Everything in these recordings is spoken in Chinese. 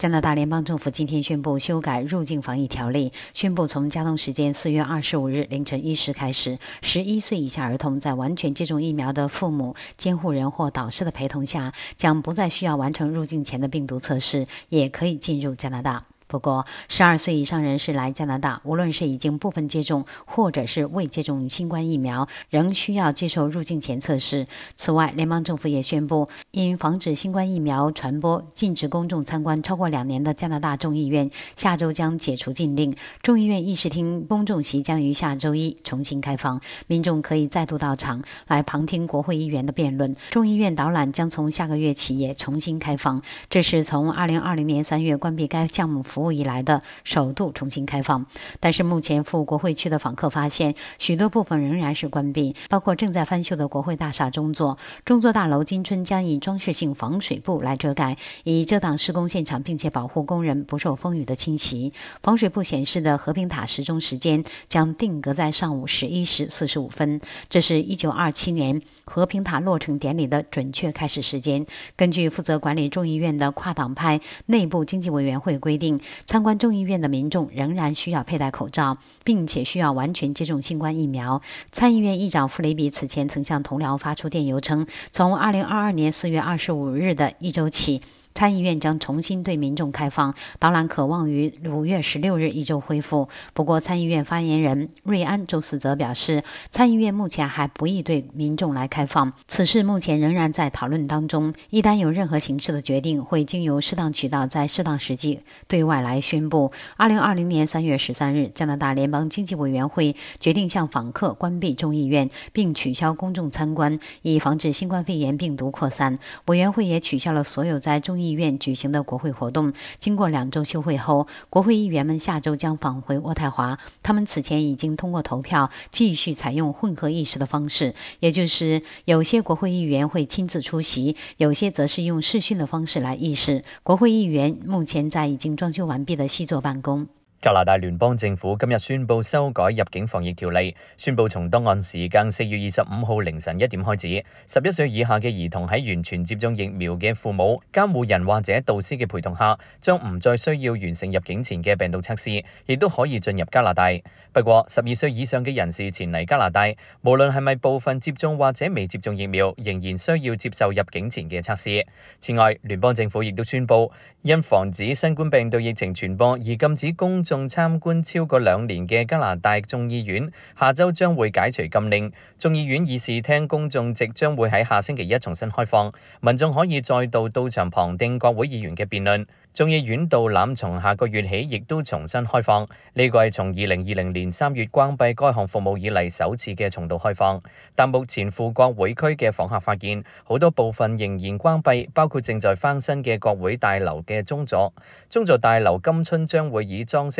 加拿大联邦政府今天宣布修改入境防疫条例，宣布从加东时间四月二十五日凌晨一时开始，十一岁以下儿童在完全接种疫苗的父母、监护人或导师的陪同下，将不再需要完成入境前的病毒测试，也可以进入加拿大。不过，十二岁以上人士来加拿大，无论是已经部分接种，或者是未接种新冠疫苗，仍需要接受入境前测试。此外，联邦政府也宣布，因防止新冠疫苗传播，禁止公众参观超过两年的加拿大众议院。下周将解除禁令，众议院议事厅公众席将于下周一重新开放，民众可以再度到场来旁听国会议员的辩论。众议院导览将从下个月起也重新开放，这是从二零二零年三月关闭该项目。服务以来的首度重新开放，但是目前赴国会区的访客发现，许多部分仍然是关闭，包括正在翻修的国会大厦中座。中座大楼今春将以装饰性防水布来遮盖，以遮挡施工现场，并且保护工人不受风雨的侵袭。防水布显示的和平塔时钟时间将定格在上午十一时四十五分，这是一九二七年和平塔落成典礼的准确开始时间。根据负责管理众议院的跨党派内部经济委员会规定。参观众议院的民众仍然需要佩戴口罩，并且需要完全接种新冠疫苗。参议院议长弗雷比此前曾向同僚发出电邮称，从2022年4月25日的一周起。参议院将重新对民众开放，导览可望于五月十六日一周恢复。不过，参议院发言人瑞安周四则表示，参议院目前还不宜对民众来开放，此事目前仍然在讨论当中。一旦有任何形式的决定，会经由适当渠道在适当时机对外来宣布。二零二零年三月十三日，加拿大联邦经济委员会决定向访客关闭众议院，并取消公众参观，以防止新冠肺炎病毒扩散。委员会也取消了所有在众。议院举行的国会活动，经过两周休会后，国会议员们下周将返回渥太华。他们此前已经通过投票继续采用混合议事的方式，也就是有些国会议员会亲自出席，有些则是用视讯的方式来议事。国会议员目前在已经装修完毕的西座办公。加拿大聯邦政府今日宣布修改入境防疫條例，宣布從当案時間四月二十五號凌晨一點開始，十一歲以下嘅兒童喺完全接種疫苗嘅父母、監護人或者導師嘅陪同下，將唔再需要完成入境前嘅病毒測試，亦都可以進入加拿大。不過，十二歲以上嘅人士前嚟加拿大，無論係咪部分接種或者未接種疫苗，仍然需要接受入境前嘅測試。此外，聯邦政府亦都宣布，因防止新冠病毒疫情傳播而禁止工。仲參觀超過兩年嘅加拿大眾議院，下周將會解除禁令。眾議院議事廳公眾席將會喺下星期一重新開放，民眾可以再度到場旁聽國會議員嘅辯論。眾議院导览從下個月起亦都重新開放，呢個係從二零二零年三月關閉該項服務以嚟首次嘅重度開放。但目前赴國會區嘅访客發現，好多部分仍然關閉，包括正在翻新嘅國會大樓嘅中座。中座大樓今春將會以裝飾。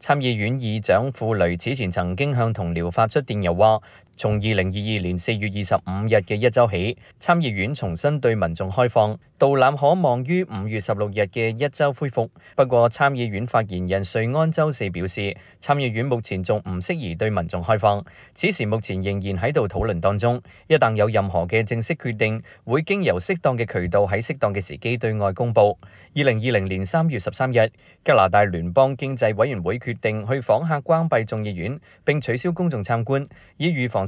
參議院議長傅雷此前曾經向同僚發出電郵，話。從二零二二年四月二十五日嘅一周起，參議院重新對民眾開放，导览可望於五月十六日嘅一周恢復。不過，參議院發言人瑞安周四表示，參議院目前仲唔適宜對民眾開放，此時目前仍然喺度討論當中。一旦有任何嘅正式決定，會經由適當嘅渠道喺適當嘅時機對外公佈。二零二零年三月十三日，加拿大聯邦經濟委員會決定去訪客關閉眾議院並取消公眾參觀，以預防。